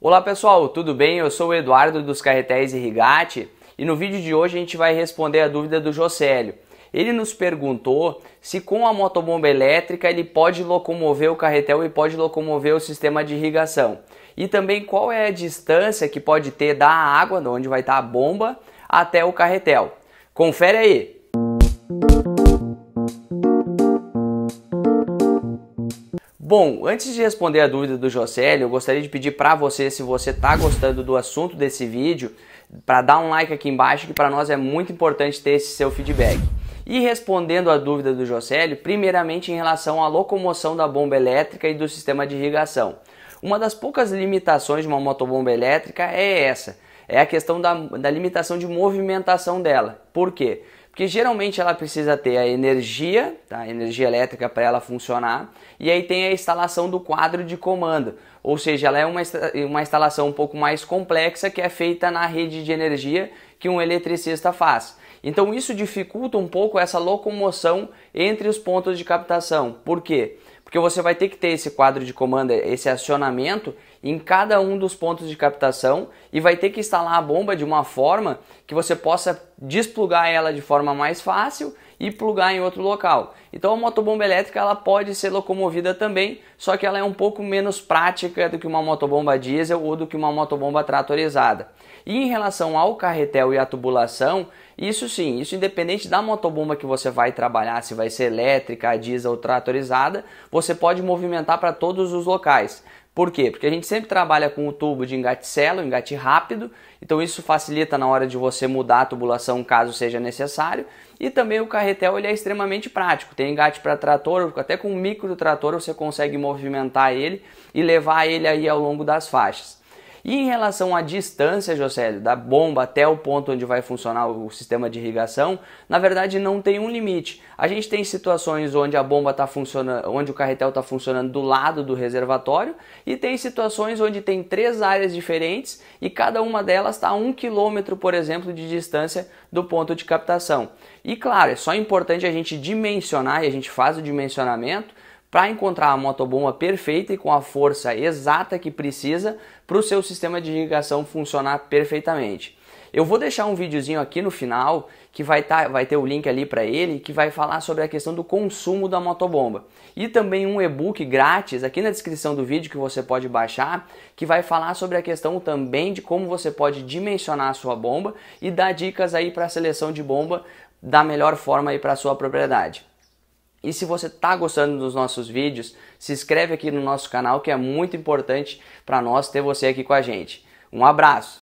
Olá pessoal, tudo bem? Eu sou o Eduardo dos Carretéis e Rigate e no vídeo de hoje a gente vai responder a dúvida do Josélio. Ele nos perguntou se com a motobomba elétrica ele pode locomover o carretel e pode locomover o sistema de irrigação. E também qual é a distância que pode ter da água, onde vai estar a bomba, até o carretel. Confere aí! Música Bom, antes de responder a dúvida do Jocely, eu gostaria de pedir para você, se você está gostando do assunto desse vídeo, para dar um like aqui embaixo, que para nós é muito importante ter esse seu feedback. E respondendo a dúvida do Jocely, primeiramente em relação à locomoção da bomba elétrica e do sistema de irrigação. Uma das poucas limitações de uma motobomba elétrica é essa, é a questão da, da limitação de movimentação dela. Por quê? Porque geralmente ela precisa ter a energia, tá? a energia elétrica para ela funcionar, e aí tem a instalação do quadro de comando, ou seja, ela é uma, uma instalação um pouco mais complexa que é feita na rede de energia que um eletricista faz. Então isso dificulta um pouco essa locomoção entre os pontos de captação. Por quê? porque você vai ter que ter esse quadro de comando, esse acionamento em cada um dos pontos de captação e vai ter que instalar a bomba de uma forma que você possa desplugar ela de forma mais fácil e plugar em outro local. Então a motobomba elétrica ela pode ser locomovida também, só que ela é um pouco menos prática do que uma motobomba diesel ou do que uma motobomba tratorizada. E em relação ao carretel e à tubulação, isso sim, isso independente da motobomba que você vai trabalhar, se vai ser elétrica, diesel ou tratorizada, você pode movimentar para todos os locais. Por quê? Porque a gente sempre trabalha com o tubo de engate celo, engate rápido, então isso facilita na hora de você mudar a tubulação caso seja necessário. E também o carretel ele é extremamente prático, tem engate para trator, até com micro trator você consegue movimentar ele e levar ele aí ao longo das faixas. E em relação à distância, Josélio, da bomba até o ponto onde vai funcionar o sistema de irrigação, na verdade não tem um limite. A gente tem situações onde a bomba está funcionando, onde o carretel está funcionando do lado do reservatório, e tem situações onde tem três áreas diferentes e cada uma delas está a um quilômetro, por exemplo, de distância do ponto de captação. E claro, é só importante a gente dimensionar e a gente faz o dimensionamento para encontrar a motobomba perfeita e com a força exata que precisa para o seu sistema de irrigação funcionar perfeitamente. Eu vou deixar um videozinho aqui no final que vai, tá, vai ter o link ali para ele que vai falar sobre a questão do consumo da motobomba e também um e-book grátis aqui na descrição do vídeo que você pode baixar que vai falar sobre a questão também de como você pode dimensionar a sua bomba e dar dicas aí para a seleção de bomba da melhor forma aí para sua propriedade. E se você está gostando dos nossos vídeos, se inscreve aqui no nosso canal que é muito importante para nós ter você aqui com a gente. Um abraço!